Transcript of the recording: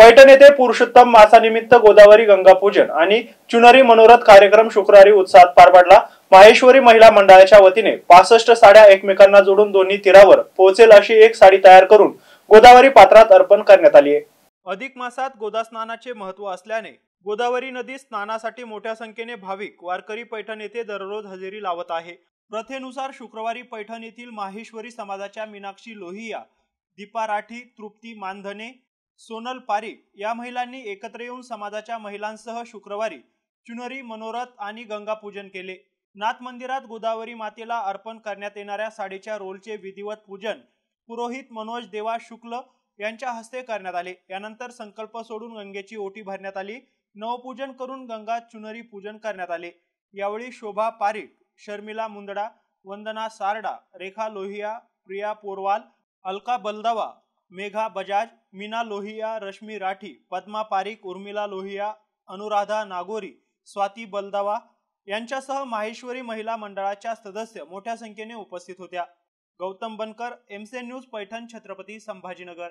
पैठण येथे पुरुषोत्तम मासानिमित्त गोदावरी गंगा पूजन आणि चुनरी मनोरथ कार्यक्रम शुक्रवारी उत्साहात पार पडला माहेश्वरी महिला मंडळाच्या वतीने पासष्ट साड्या एकमेकांना जोडून दोन्ही तीरावर पोहोचेल अशी एक साडी तयार करून गोदावरी पात्रात अर्पण करण्यात आली अधिक मासात गोदास्नानाचे महत्व असल्याने गोदावरी नदी स्नानासाठी मोठ्या संख्येने भाविक वारकरी पैठण येथे दररोज हजेरी लावत आहे प्रथेनुसार शुक्रवारी पैठण येथील माहेश्वरी समाजाच्या मीनाक्षी लोहिया दीपा राठी तृप्ती मानधने सोनल पारिक या महिलांनी एकत्र येऊन समाजाच्या महिलांसह शुक्रवारी चुनरी मनोरथ आणि गंगापूजन केले नाथ मंदिरात गोदावरी मातेला अर्पण करण्यात येणाऱ्या साडीच्या रोलचे विधिवत पूजन पुरोहित मनोज देवा शुक्ल यांच्या हस्ते करण्यात आले यानंतर संकल्प सोडून गंगेची ओटी भरण्यात आली नवपूजन करून गंगा चुनरी पूजन करण्यात आले यावेळी शोभा पारिक शर्मिला मुंदडा वंदना सारडा रेखा लोहिया प्रिया पोरवाल अलका बलदावा मेघा बजाज मीना लोहिया रश्मी राठी पद्मा पारिक उर्मिला लोहिया अनुराधा नागोरी स्वाती बलदावा यांच्यासह माहेश्वरी महिला मंडळाच्या सदस्य मोठ्या संख्येने उपस्थित होत्या गौतम बनकर एमसे न्यूज पैठण छत्रपती संभाजीनगर